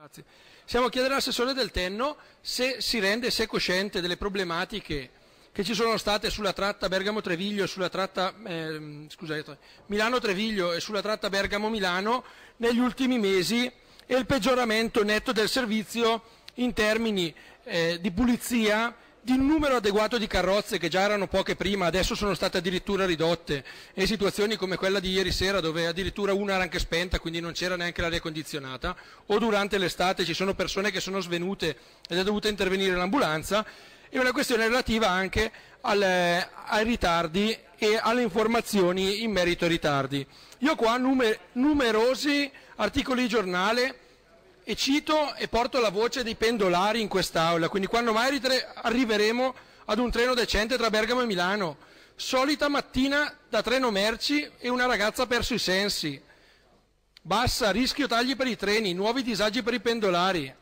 Grazie. Siamo a chiedere all'assessore del Tenno se si rende, se è cosciente delle problematiche che ci sono state sulla tratta Bergamo-Treviglio e sulla tratta eh, Milano-Treviglio e sulla tratta Bergamo-Milano negli ultimi mesi e il peggioramento netto del servizio in termini eh, di pulizia di un numero adeguato di carrozze che già erano poche prima, adesso sono state addirittura ridotte e situazioni come quella di ieri sera dove addirittura una era anche spenta, quindi non c'era neanche l'aria condizionata, o durante l'estate ci sono persone che sono svenute ed è dovuta intervenire l'ambulanza, è una questione relativa anche al, ai ritardi e alle informazioni in merito ai ritardi. Io qua numer numerosi articoli di giornale e cito e porto la voce dei pendolari in quest'aula, quindi quando mai arriveremo ad un treno decente tra Bergamo e Milano? Solita mattina da treno merci e una ragazza ha perso i sensi. Bassa, rischio tagli per i treni, nuovi disagi per i pendolari.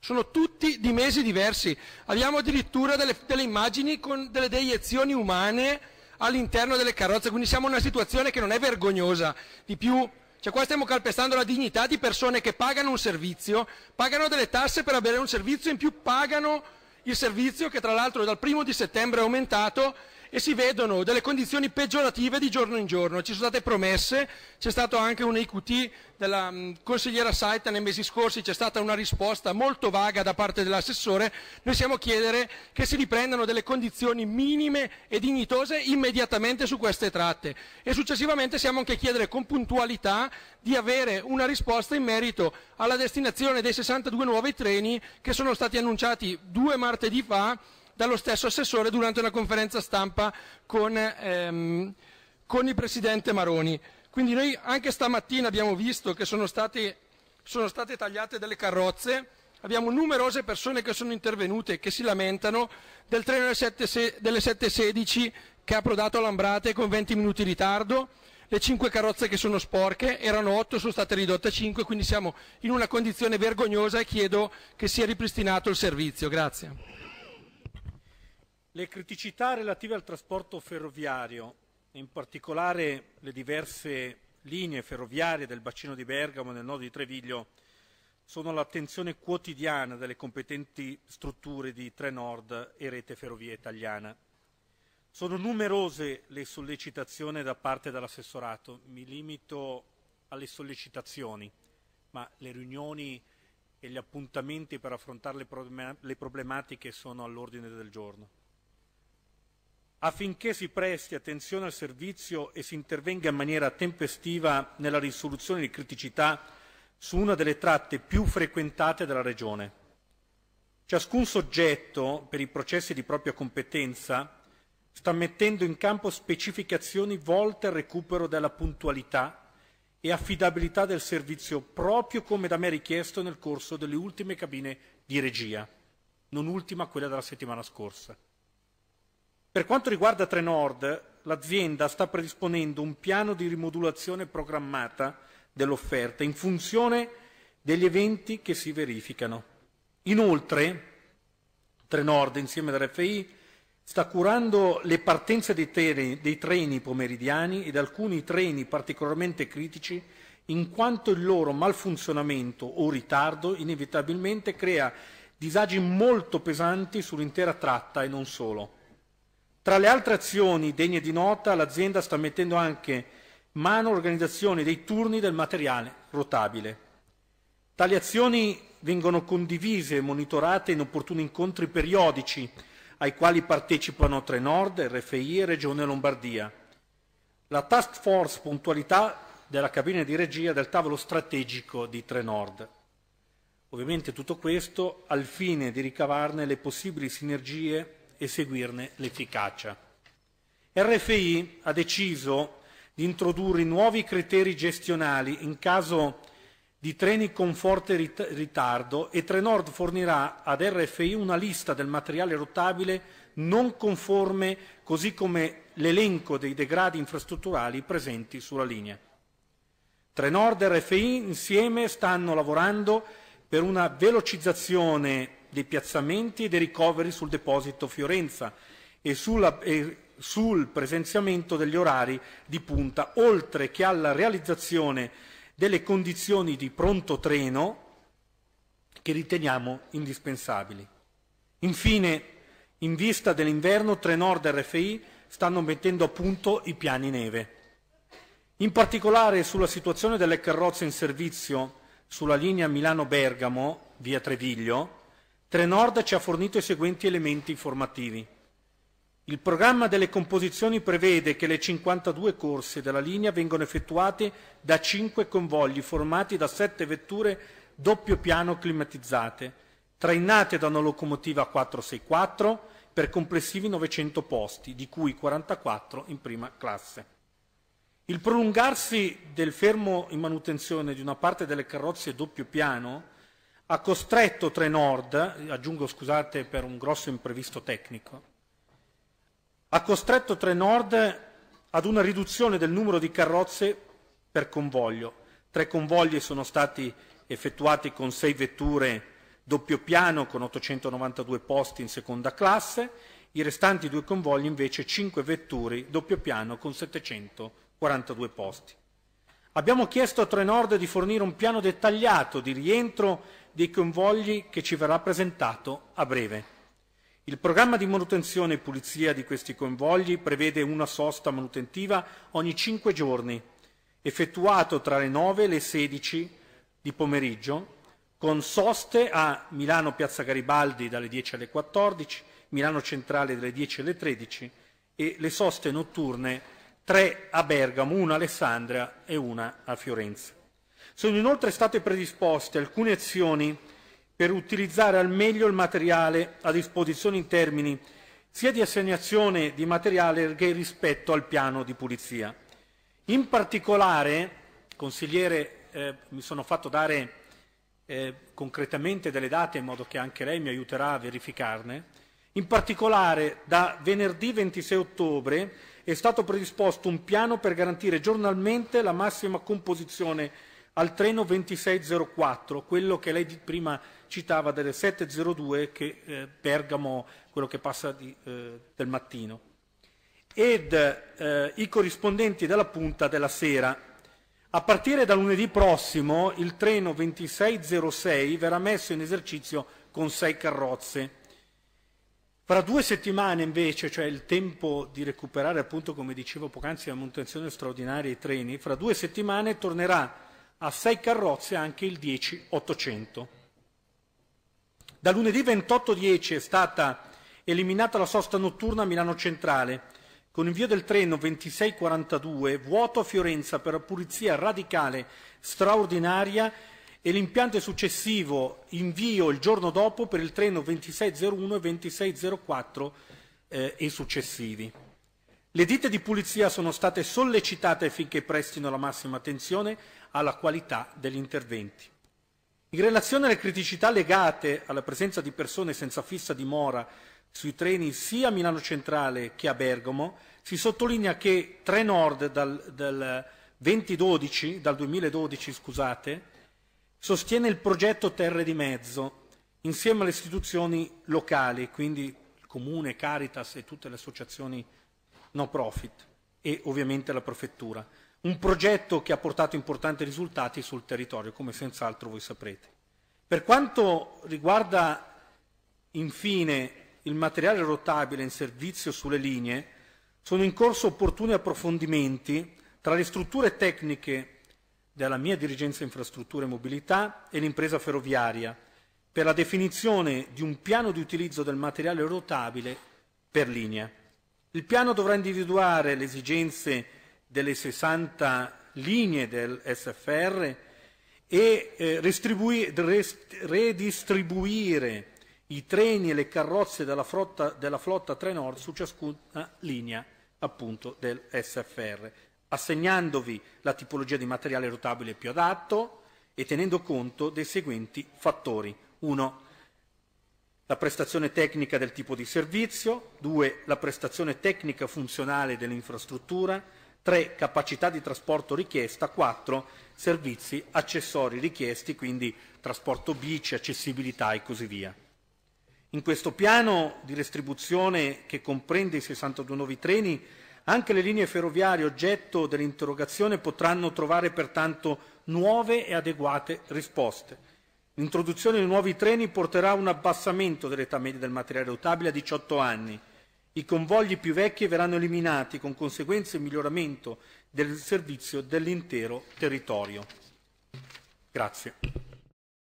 Sono tutti di mesi diversi. Abbiamo addirittura delle, delle immagini con delle deiezioni umane all'interno delle carrozze, quindi siamo in una situazione che non è vergognosa. Di più, cioè qua stiamo calpestando la dignità di persone che pagano un servizio, pagano delle tasse per avere un servizio, in più pagano il servizio che tra l'altro dal primo di settembre è aumentato e si vedono delle condizioni peggiorative di giorno in giorno. Ci sono state promesse, c'è stato anche un IQT della mm, consigliera Saita nei mesi scorsi, c'è stata una risposta molto vaga da parte dell'assessore. Noi siamo a chiedere che si riprendano delle condizioni minime e dignitose immediatamente su queste tratte e successivamente siamo anche a chiedere con puntualità di avere una risposta in merito alla destinazione dei 62 nuovi treni che sono stati annunciati due martedì fa dallo stesso assessore durante una conferenza stampa con, ehm, con il Presidente Maroni. Quindi noi anche stamattina abbiamo visto che sono, stati, sono state tagliate delle carrozze, abbiamo numerose persone che sono intervenute, che si lamentano del treno delle 7.16 che ha approdato a Lambrate con 20 minuti di ritardo, le 5 carrozze che sono sporche, erano 8, sono state ridotte a 5, quindi siamo in una condizione vergognosa e chiedo che sia ripristinato il servizio. Grazie. Le criticità relative al trasporto ferroviario, in particolare le diverse linee ferroviarie del bacino di Bergamo e del nodo di Treviglio, sono l'attenzione quotidiana delle competenti strutture di Trenord e Rete Ferrovia Italiana. Sono numerose le sollecitazioni da parte dell'assessorato, mi limito alle sollecitazioni, ma le riunioni e gli appuntamenti per affrontare le problematiche sono all'ordine del giorno affinché si presti attenzione al servizio e si intervenga in maniera tempestiva nella risoluzione di criticità su una delle tratte più frequentate della Regione. Ciascun soggetto, per i processi di propria competenza, sta mettendo in campo specificazioni volte al recupero della puntualità e affidabilità del servizio, proprio come da me richiesto nel corso delle ultime cabine di regia, non ultima quella della settimana scorsa. Per quanto riguarda Trenord, l'azienda sta predisponendo un piano di rimodulazione programmata dell'offerta in funzione degli eventi che si verificano. Inoltre, Trenord, insieme all'RFI, sta curando le partenze dei, treni, dei treni pomeridiani ed alcuni treni particolarmente critici in quanto il loro malfunzionamento o ritardo inevitabilmente crea disagi molto pesanti sull'intera tratta e non solo. Tra le altre azioni degne di nota, l'azienda sta mettendo anche mano all'organizzazione dei turni del materiale rotabile. Tali azioni vengono condivise e monitorate in opportuni incontri periodici ai quali partecipano Trenord, RFI e Regione Lombardia. La task force puntualità della cabina di regia del tavolo strategico di Trenord. Ovviamente tutto questo al fine di ricavarne le possibili sinergie e seguirne l'efficacia. RFI ha deciso di introdurre nuovi criteri gestionali in caso di treni con forte rit- ritardo e Trenord fornirà ad RFI una lista del materiale rotabile non conforme così come l'elenco dei degradi infrastrutturali presenti sulla linea. Trenord e RFI insieme stanno lavorando per una velocizzazione dei piazzamenti e dei ricoveri sul deposito Fiorenza e, sulla, e sul presenziamento degli orari di punta, oltre che alla realizzazione delle condizioni di pronto treno che riteniamo indispensabili. Infine, in vista dell'inverno, Trenord e RFI stanno mettendo a punto i piani neve. In particolare sulla situazione delle carrozze in servizio sulla linea Milano-Bergamo, via Treviglio, Trenord ci ha fornito i seguenti elementi informativi. Il programma delle composizioni prevede che le 52 corse della linea vengano effettuate da 5 convogli formati da 7 vetture doppio piano climatizzate, trainate da una locomotiva 464 per complessivi 900 posti, di cui 44 in prima classe. Il prolungarsi del fermo in manutenzione di una parte delle carrozze doppio piano ha costretto Trenord, aggiungo scusate per un grosso imprevisto tecnico, ha costretto Trenord ad una riduzione del numero di carrozze per convoglio. Tre convogli sono stati effettuati con sei vetture doppio piano con 892 posti in seconda classe, i restanti due convogli invece cinque vetture doppio piano con 742 posti. Abbiamo chiesto a Trenord di fornire un piano dettagliato di rientro dei convogli che ci verrà presentato a breve. Il programma di manutenzione e pulizia di questi convogli prevede una sosta manutentiva ogni cinque giorni, effettuato tra le 9 e le 16 di pomeriggio, con soste a Milano Piazza Garibaldi dalle 10 alle 14, Milano Centrale dalle 10 alle 13 e le soste notturne tre a Bergamo, una a Alessandria e una a Fiorenza. Sono inoltre state predisposte alcune azioni per utilizzare al meglio il materiale a disposizione in termini sia di assegnazione di materiale che rispetto al piano di pulizia. In particolare, consigliere, eh, mi sono fatto dare eh, concretamente delle date in modo che anche lei mi aiuterà a verificarne, in particolare da venerdì 26 ottobre è stato predisposto un piano per garantire giornalmente la massima composizione al treno 2604, quello che lei prima citava delle 702 che eh, Bergamo, quello che passa di, eh, del mattino, ed eh, i corrispondenti della punta della sera. A partire da lunedì prossimo il treno 2606 verrà messo in esercizio con sei carrozze. Fra due settimane invece, cioè il tempo di recuperare appunto come dicevo poc'anzi la manutenzione straordinaria dei treni, fra due settimane tornerà a sei carrozze anche il 10800. Da lunedì 28.10 è stata eliminata la sosta notturna a Milano Centrale, con invio del treno 2642 vuoto a Fiorenza per pulizia radicale straordinaria e l'impianto successivo invio il giorno dopo per il treno 2601 e 2604 eh, e successivi. Le ditte di pulizia sono state sollecitate affinché prestino la massima attenzione alla qualità degli interventi. In relazione alle criticità legate alla presenza di persone senza fissa dimora sui treni sia a Milano Centrale che a Bergamo, si sottolinea che Trenord dal, dal, 2012, dal 2012 scusate, sostiene il progetto Terre di Mezzo insieme alle istituzioni locali, quindi il Comune, Caritas e tutte le associazioni no profit e ovviamente la prefettura. Un progetto che ha portato importanti risultati sul territorio, come senz'altro voi saprete. Per quanto riguarda infine il materiale rotabile in servizio sulle linee, sono in corso opportuni approfondimenti tra le strutture tecniche della mia dirigenza infrastrutture e mobilità e l'impresa ferroviaria per la definizione di un piano di utilizzo del materiale rotabile per linea. Il piano dovrà individuare le esigenze delle 60 linee del SFR e eh, rest, redistribuire i treni e le carrozze della flotta, della flotta Trenord su ciascuna linea appunto del SFR assegnandovi la tipologia di materiale rotabile più adatto e tenendo conto dei seguenti fattori. 1. La prestazione tecnica del tipo di servizio, 2. La prestazione tecnica funzionale dell'infrastruttura, 3. Capacità di trasporto richiesta, 4. Servizi accessori richiesti, quindi trasporto bici, accessibilità e così via. In questo piano di restribuzione che comprende i 62 nuovi treni anche le linee ferroviarie oggetto dell'interrogazione potranno trovare pertanto nuove e adeguate risposte. L'introduzione di nuovi treni porterà a un abbassamento dell'età media del materiale rotabile a 18 anni. I convogli più vecchi verranno eliminati con conseguenze miglioramento del servizio dell'intero territorio. Grazie.